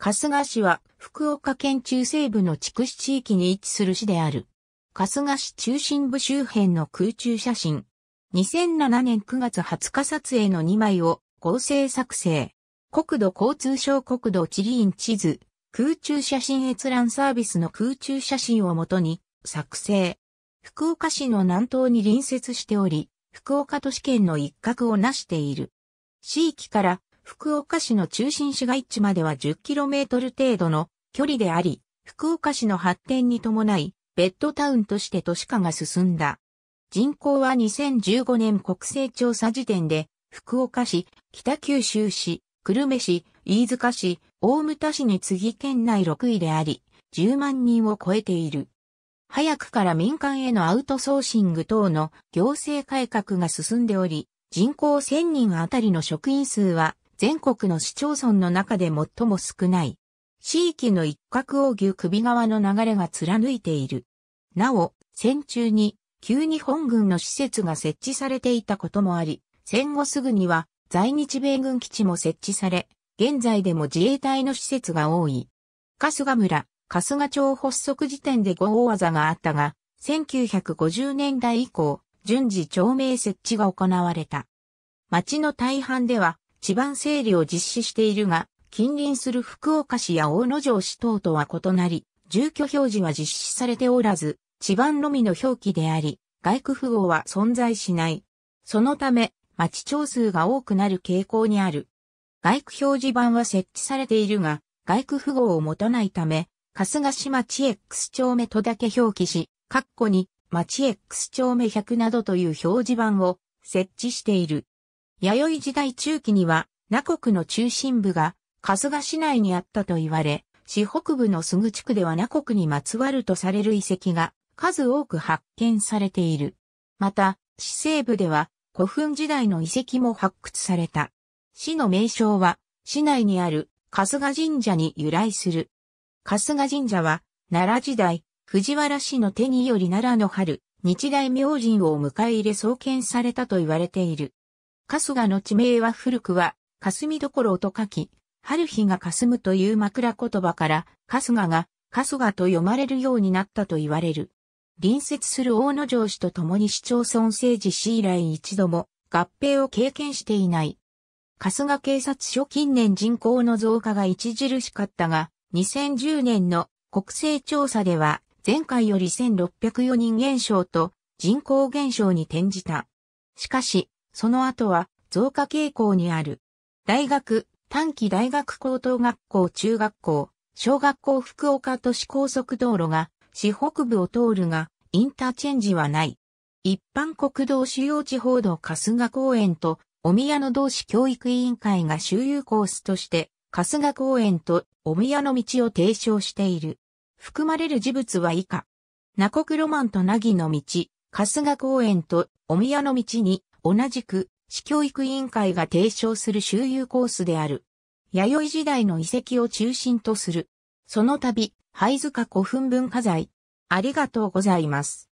春日市は福岡県中西部の筑紫地域に位置する市である。春日市中心部周辺の空中写真。2007年9月20日撮影の2枚を合成作成。国土交通省国土地理院地図、空中写真閲覧サービスの空中写真をもとに作成。福岡市の南東に隣接しており、福岡都市圏の一角をなしている。地域から福岡市の中心市街地までは 10km 程度の距離であり、福岡市の発展に伴い、ベッドタウンとして都市化が進んだ。人口は2015年国勢調査時点で、福岡市、北九州市、久留米市、飯塚市、大牟田市に次ぎ県内6位であり、10万人を超えている。早くから民間へのアウトソーシング等の行政改革が進んでおり、人口1000人あたりの職員数は全国の市町村の中で最も少ない。地域の一角を牛首側の流れが貫いている。なお、戦中に旧日本軍の施設が設置されていたこともあり、戦後すぐには在日米軍基地も設置され、現在でも自衛隊の施設が多い。春日村、春日町発足時点で五大技があったが、1950年代以降、順次町名設置が行われた。町の大半では地盤整理を実施しているが、近隣する福岡市や大野城市等とは異なり、住居表示は実施されておらず、地盤のみの表記であり、外区符号は存在しない。そのため、町長数が多くなる傾向にある。外区表示板は設置されているが、外区符号を持たないため、春日市町 X 丁目とだけ表記し、括弧に町 X 丁目100などという表示板を設置している。弥生時代中期には、那国の中心部が春日市内にあったと言われ、市北部のすぐ地区では那国にまつわるとされる遺跡が数多く発見されている。また、市西部では古墳時代の遺跡も発掘された。市の名称は、市内にある春日神社に由来する。春日神社は、奈良時代、藤原氏の手により奈良の春、日大明神を迎え入れ創建されたと言われている。春日の地名は古くは、霞どころと書き、春日が霞むという枕言葉から、春日が、春日と読まれるようになったと言われる。隣接する大野城市と共に市町村政治市以来一度も合併を経験していない。春日警察署近年人口の増加が著しかったが、2010年の国勢調査では前回より1604人減少と人口減少に転じた。しかし、その後は増加傾向にある。大学、短期大学高等学校中学校、小学校福岡都市高速道路が、市北部を通るが、インターチェンジはない。一般国道主要地方の春日公園と、お宮の同市教育委員会が周遊コースとして、春日公園とお宮の道を提唱している。含まれる事物は以下。ナコクロマンとナギの道、春日公園とお宮の道に同じく、市教育委員会が提唱する周遊コースである。弥生時代の遺跡を中心とする。その度、灰塚古墳文化財。ありがとうございます。